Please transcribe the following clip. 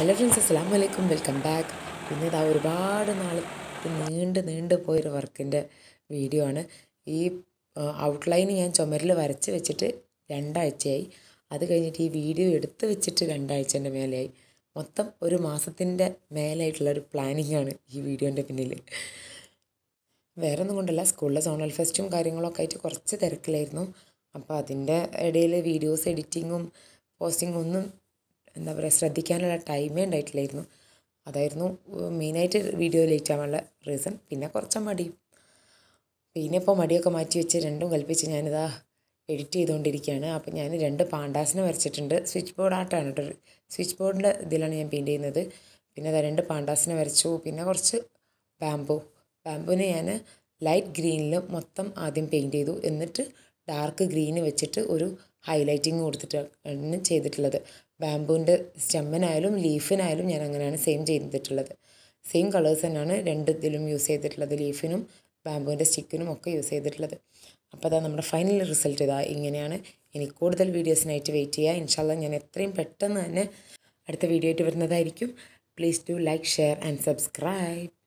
hello friends അസ്സാം വലൈക്കും welcome back പിന്നെ ഇതാ ഒരുപാട് നാൾ നീണ്ട് നീണ്ട് പോയൊരു വർക്കിൻ്റെ വീഡിയോ ആണ് ഈ ഔട്ട്ലൈൻ ഞാൻ ചുമരിൽ വരച്ച് വെച്ചിട്ട് രണ്ടാഴ്ചയായി അത് കഴിഞ്ഞിട്ട് ഈ വീഡിയോ എടുത്ത് വെച്ചിട്ട് രണ്ടാഴ്ചേൻ്റെ മേലെയായി മൊത്തം ഒരു മാസത്തിൻ്റെ മേലായിട്ടുള്ള ഒരു പ്ലാനിങ് ആണ് ഈ വീഡിയോൻ്റെ പിന്നിൽ വേറെ ഒന്നും കൊണ്ടല്ല സ്കൂളിലെ സോണൽ ഫെസ്റ്റും കാര്യങ്ങളൊക്കെ ആയിട്ട് കുറച്ച് തിരക്കിലായിരുന്നു അപ്പോൾ അതിൻ്റെ ഇടയിൽ വീഡിയോസ് എഡിറ്റിങ്ങും പോസ്റ്റിംഗും ഒന്നും എന്താ പറയുക ശ്രദ്ധിക്കാനുള്ള ടൈമേ ഉണ്ടായിട്ടില്ലായിരുന്നു അതായിരുന്നു മെയിനായിട്ട് വീഡിയോ ലേറ്റ് ആവാനുള്ള റീസൺ പിന്നെ കുറച്ച് മടി പിന്നെ ഇപ്പോൾ മടിയൊക്കെ മാറ്റി വെച്ച് രണ്ടും കൽപ്പിച്ച് ഞാനിതാ എഡിറ്റ് ചെയ്തുകൊണ്ടിരിക്കുകയാണ് അപ്പോൾ ഞാൻ രണ്ട് പാണ്ടാസിനെ വരച്ചിട്ടുണ്ട് സ്വിച്ച് ബോർഡ് ആർട്ടാണ് കേട്ടോ സ്വിച്ച് ബോർഡിൻ്റെ ഇതിലാണ് ഞാൻ പെയിൻറ്റ് ചെയ്യുന്നത് പിന്നെ അതാ രണ്ട് പാണ്ടാസിനെ വരച്ചു പിന്നെ കുറച്ച് ബാംബു ബാംബുവിനെ ഞാൻ ലൈറ്റ് ഗ്രീനിൽ മൊത്തം ആദ്യം പെയിൻറ്റ് ചെയ്തു എന്നിട്ട് ഡാർക്ക് ഗ്രീന് വെച്ചിട്ട് ഒരു ഹൈലൈറ്റിങ് കൊടുത്തിട്ടാണ് ചെയ്തിട്ടുള്ളത് ബാംബൂവിൻ്റെ സ്റ്റെമ്മിനായാലും ലീഫിനായാലും ഞാൻ അങ്ങനെയാണ് സെയിം ചെയ്തിട്ടുള്ളത് സെയിം കളേഴ്സ് തന്നെയാണ് രണ്ട് ഇതിലും യൂസ് ചെയ്തിട്ടുള്ളത് ലീഫിനും ബാംബൂവിൻ്റെ സ്റ്റിക്കിനും ഒക്കെ യൂസ് ചെയ്തിട്ടുള്ളത് അപ്പോൾ അതാ നമ്മുടെ ഫൈനൽ റിസൾട്ട് ഇതാ ഇങ്ങനെയാണ് ഇനി കൂടുതൽ വീഡിയോസിനായിട്ട് വെയിറ്റ് ചെയ്യുക ഇൻഷാല്ല ഞാൻ എത്രയും പെട്ടെന്ന് തന്നെ അടുത്ത വീഡിയോ ആയിട്ട് വരുന്നതായിരിക്കും please do like share and subscribe